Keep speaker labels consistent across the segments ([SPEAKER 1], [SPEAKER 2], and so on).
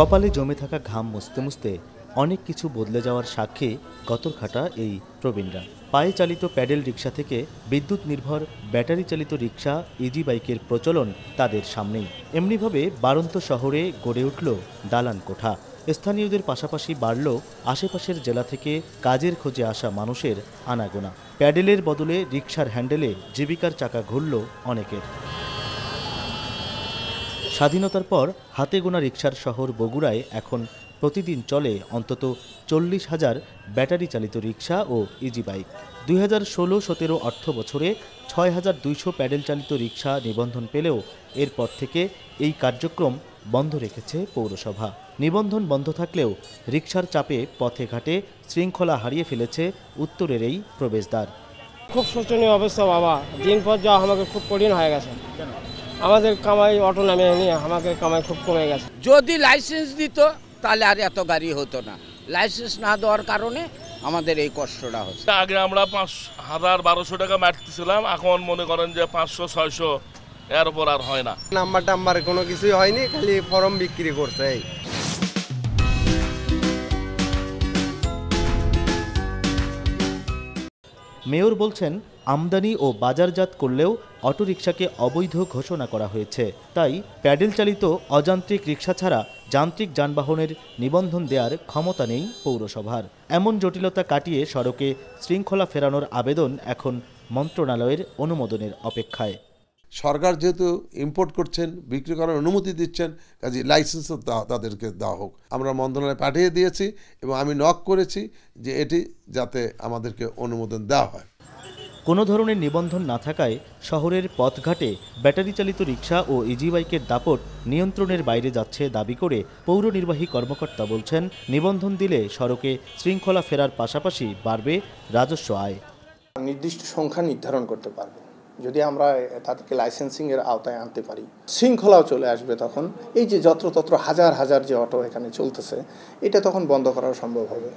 [SPEAKER 1] কপালে জমে থাকা ঘাম মুছতে মুছতে অনেক কিছু বদলে যাওয়ার সাক্ষী গতরঘাটা এই প্রবীণরা পায়ে চালিত প্যাডেল রিক্সা থেকে বিদ্যুৎ নির্ভর ব্যাটারি চালিত রিক্সা ইজি বাইকের প্রচলন তাদের সামনেই এমনিভাবে বারন্ত শহরে গড়ে উঠল দালান কোঠা স্থানীয়দের পাশাপাশি বাড়ল আশেপাশের জেলা থেকে কাজের খোঁজে আসা মানুষের আনাগোনা প্যাডেলের বদলে রিক্সার হ্যান্ডেলে জীবিকার চাকা ঘুরল অনেকের স্বাধীনতার পর হাতে গোনা রিক্সার শহর বগুড়ায় এখন প্রতিদিন চলে অন্তত চল্লিশ হাজার ব্যাটারি চালিত রিক্সা ও ইজি বাইক দুই হাজার ষোলো সতেরো অর্থ বছরে ছয় হাজার দুইশো প্যাডেল চালিত রিক্সা নিবন্ধন পেলেও এরপর থেকে এই কার্যক্রম বন্ধ রেখেছে পৌরসভা নিবন্ধন বন্ধ থাকলেও রিক্সার চাপে পথে ঘাটে শৃঙ্খলা হারিয়ে ফেলেছে উত্তরের এই প্রবেশদ্বার খুব শোচনীয় অবস্থা বাবা দিন পর যাওয়া আমাকে খুব কঠিন হয়ে গেছে আমাদের কামাই অটো নামে আমাদের কামাই খুব কমে গেছে যদি লাইসেন্স দিত তাহলে আর এত গাড়ি হতো না লাইসেন্স না দেওয়ার কারণে আমাদের এই কষ্টটা হচ্ছে আগে আমরা পাঁচ হাজার বারোশো টাকা মারতেছিলাম এখন মনে করেন যে পাঁচশো ছয়শো এর উপর আর হয় না নাম্বার টাম্বার কোনো কিছুই হয়নি খালি ফর্ম বিক্রি করছে এই মেয়র বলছেন আমদানি ও বাজারজাত করলেও অটোরিকশাকে অবৈধ ঘোষণা করা হয়েছে তাই প্যাডেল চালিত অযান্ত্রিক রিক্সা ছাড়া যান্ত্রিক যানবাহনের নিবন্ধন দেওয়ার ক্ষমতা নেই পৌরসভার এমন জটিলতা কাটিয়ে সড়কে শৃঙ্খলা ফেরানোর আবেদন এখন মন্ত্রণালয়ের অনুমোদনের অপেক্ষায় সরকার যেহেতু ইম্পোর্ট করছেন বিক্রি করার অনুমতি দিচ্ছেন কাজে লাইসেন্সও তাদেরকে দেওয়া হোক আমরা মন্ত্রণালয়ে পাঠিয়ে দিয়েছি এবং আমি নক করেছি যে এটি যাতে আমাদেরকে অনুমোদন দেওয়া হয় কোনো ধরনের নিবন্ধন না থাকায় শহরের পথঘাটে ব্যাটারি চালিত রিক্সা ও ইজি বাইকের দাপট নিয়ন্ত্রণের বাইরে যাচ্ছে দাবি করে পৌর নির্বাহী কর্মকর্তা বলছেন নিবন্ধন দিলে সড়কে শৃঙ্খলা ফেরার পাশাপাশি বাড়বে রাজস্ব আয় নির্দিষ্ট সংখ্যা নির্ধারণ করতে পারবে যদি আমরা তাদেরকে লাইসেন্সিংয়ের আওতায় আনতে পারি শৃঙ্খলাও চলে আসবে তখন এই যে যত্রতত্র হাজার হাজার যে অটো এখানে চলতেছে এটা তখন বন্ধ করা সম্ভব হবে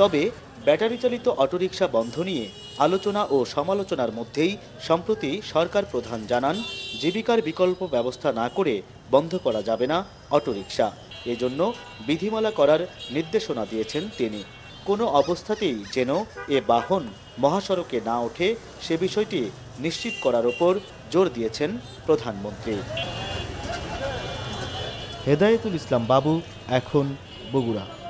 [SPEAKER 1] তবে ব্যাটারি চালিত অটোরিকশা বন্ধ নিয়ে আলোচনা ও সমালোচনার মধ্যেই সম্প্রতি সরকার প্রধান জানান জীবিকার বিকল্প ব্যবস্থা না করে বন্ধ করা যাবে না অটোরিকশা এজন্য বিধিমালা করার নির্দেশনা দিয়েছেন তিনি কোনো অবস্থাতেই যেন এ বাহন মহাসড়কে না ওঠে সে বিষয়টি নিশ্চিত করার ওপর জোর দিয়েছেন প্রধানমন্ত্রী হেদায়তুল ইসলাম বাবু এখন বগুড়া